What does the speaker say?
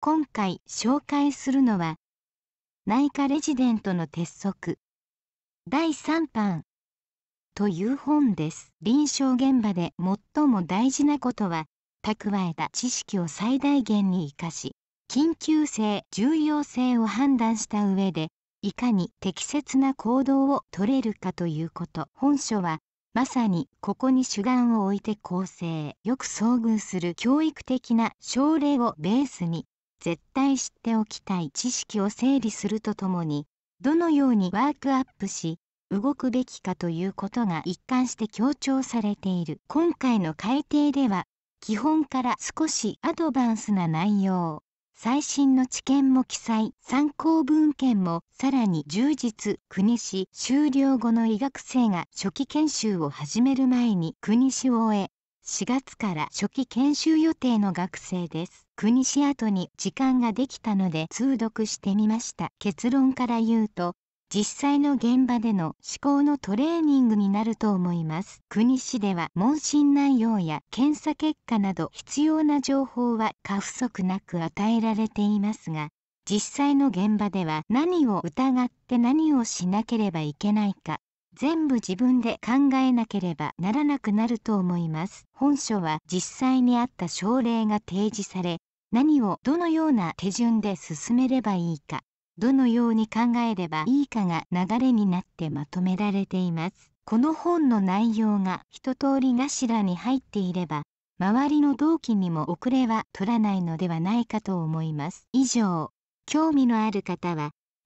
今回紹介するのは内科レジデントの鉄則第3版という本です臨床現場で最も大事なことは蓄えた知識を最大限に生かし緊急性重要性を判断した上でいかに適切な行動をとれるかということ本書はまさにここに主眼を置いて構成よく遭遇する教育的な症例をベースに絶対知っておきたい知識を整理するとともにどのようにワークアップし動くべきかということが一貫して強調されている今回の改定では基本から少しアドバンスな内容最新の知見も記載参考文献もさらに充実国史終了後の医学生が初期研修を始める前に国史を終え4月から初期研修予定の学生です。国シアトに時間ができたので通読してみました。結論から言うと、実際の現場での思考のトレーニングになると思います。国市では問診内容や検査結果など必要な情報は過不足なく与えられていますが、実際の現場では何を疑って何をしなければいけないか全部自分で考えなければならなくなると思います本書は実際にあった症例が提示され何をどのような手順で進めればいいかどのように考えればいいかが流れになってまとめられていますこの本の内容が一通り頭に入っていれば周りの同期にも遅れは取らないのではないかと思います以上興味のある方は